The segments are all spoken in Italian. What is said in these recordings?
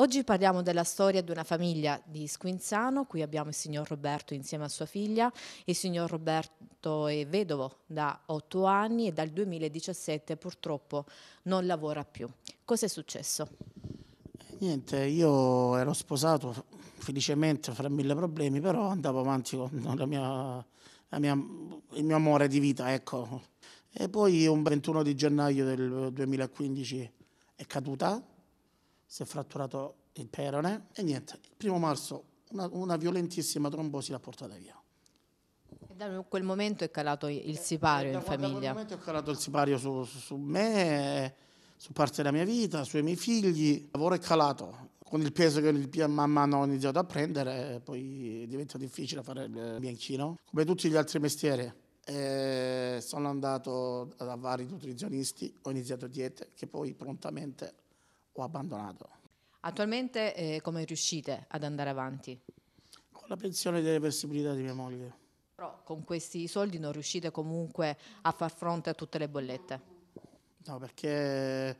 Oggi parliamo della storia di una famiglia di Squinzano, qui abbiamo il signor Roberto insieme a sua figlia, il signor Roberto è vedovo da otto anni e dal 2017 purtroppo non lavora più. Cos'è successo? Niente, io ero sposato felicemente fra mille problemi, però andavo avanti con la mia, la mia, il mio amore di vita, ecco. E poi un 21 di gennaio del 2015 è caduta si è fratturato il perone e niente, il primo marzo una, una violentissima trombosi l'ha portata via. E da quel momento è calato il eh, sipario e, eh, in da famiglia? Da quel momento è calato il sipario su, su, su me, su parte della mia vita, sui miei figli, il lavoro è calato. Con il peso che man mano ho iniziato a prendere, poi diventa difficile fare il bianchino, come tutti gli altri mestieri. E eh, sono andato da vari nutrizionisti, ho iniziato diete che poi prontamente ho abbandonato. Attualmente eh, come riuscite ad andare avanti? Con la pensione delle possibilità di mia moglie. Però con questi soldi non riuscite comunque a far fronte a tutte le bollette? No, perché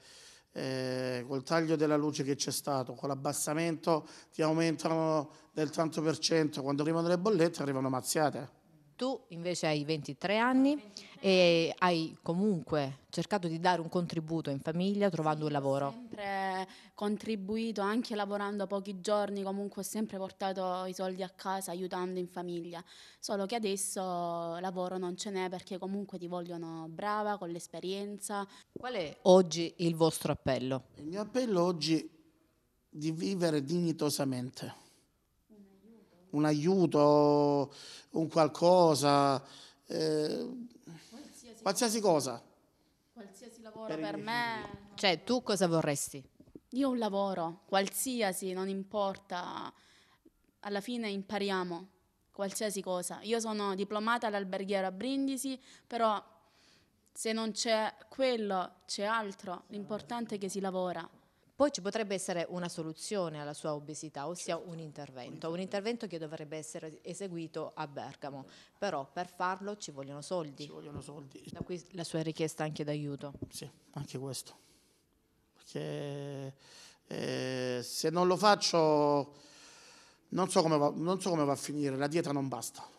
eh, col taglio della luce che c'è stato, con l'abbassamento ti aumentano del tanto per cento, quando arrivano le bollette arrivano mazziate. Tu invece hai 23 anni e hai comunque cercato di dare un contributo in famiglia trovando sì, un lavoro. Ho sempre contribuito, anche lavorando pochi giorni, comunque ho sempre portato i soldi a casa aiutando in famiglia. Solo che adesso lavoro non ce n'è perché comunque ti vogliono brava, con l'esperienza. Qual è oggi il vostro appello? Il mio appello oggi è di vivere dignitosamente un aiuto, un qualcosa, eh, qualsiasi, qualsiasi, cosa. Qualsiasi lavoro per, per me. Cioè, tu cosa vorresti? Io un lavoro, qualsiasi, non importa. Alla fine impariamo qualsiasi cosa. Io sono diplomata all'alberghiera a Brindisi, però se non c'è quello, c'è altro. L'importante è che si lavora. Poi ci potrebbe essere una soluzione alla sua obesità, ossia certo, un intervento, un intervento che dovrebbe essere eseguito a Bergamo, però per farlo ci vogliono soldi. Ci vogliono soldi. Da qui la sua richiesta anche d'aiuto. Sì, anche questo. Perché eh, se non lo faccio non so, va, non so come va a finire, la dieta non basta.